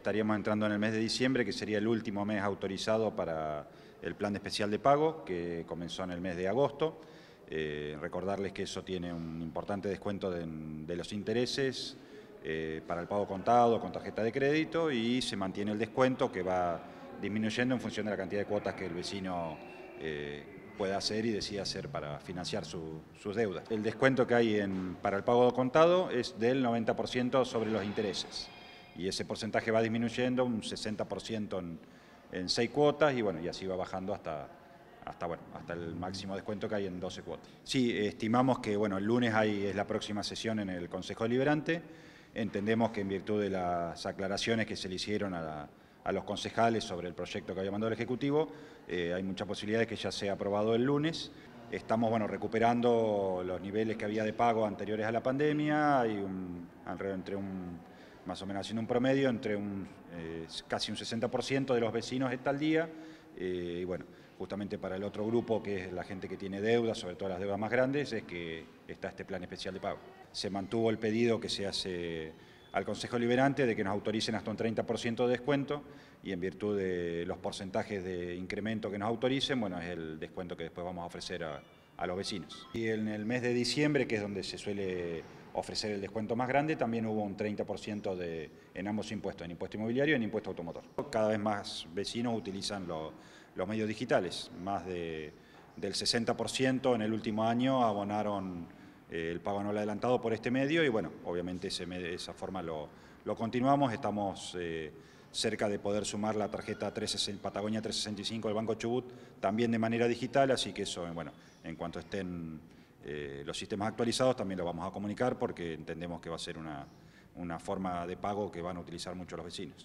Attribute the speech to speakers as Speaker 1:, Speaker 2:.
Speaker 1: estaríamos entrando en el mes de diciembre, que sería el último mes autorizado para el plan especial de pago, que comenzó en el mes de agosto. Eh, recordarles que eso tiene un importante descuento de, los intereses eh, para el pago contado con tarjeta de crédito y se mantiene el descuento que va disminuyendo en función de la cantidad de cuotas que el vecino eh, pueda hacer y decida hacer para financiar sus deudas. El descuento que hay para el pago contado es del 90% sobre los intereses y ese porcentaje va disminuyendo un 60% en, en cuotas y bueno, y así va bajando hasta, hasta, bueno, hasta el máximo descuento que hay en 12 cuotas. Sí, estimamos que bueno, el lunes es la próxima sesión en el Consejo Deliberante. Entendemos que en virtud de las aclaraciones que se le hicieron a, los concejales sobre el proyecto que había mandado el Ejecutivo, eh, hay mucha posibilidad de que ya sea aprobado el lunes. Estamos bueno, recuperando los niveles que había de pago anteriores a la pandemia, hay un, alrededor entre un más o menos haciendo un promedio, entre un, eh, casi un 60% de los vecinos está al día. Eh, y bueno, justamente para el otro grupo, que es la gente que tiene deudas, sobre todo las deudas más grandes, es que está este plan especial de pago. Se mantuvo el pedido que se hace al Consejo Liberante de que nos autoricen hasta un 30% de descuento y en virtud de los porcentajes de incremento que nos autoricen, bueno, es el descuento que después vamos a ofrecer a, a los vecinos. Y en el mes de diciembre, que es donde se suele ofrecer el descuento más grande, también hubo un 30% de, en ambos impuestos, en impuesto inmobiliario y en impuesto automotor. Cada vez más vecinos utilizan los medios digitales, más del 60% en el último año abonaron eh, el pago anual adelantado por este medio y bueno, obviamente esa forma lo, continuamos, estamos... Eh, cerca de poder sumar la tarjeta Patagonia 365 del Banco Chubut, también de manera digital, así que eso, bueno, en cuanto estén eh, los sistemas actualizados también los vamos a comunicar porque entendemos que va a ser una, una forma de pago que van a utilizar mucho los vecinos.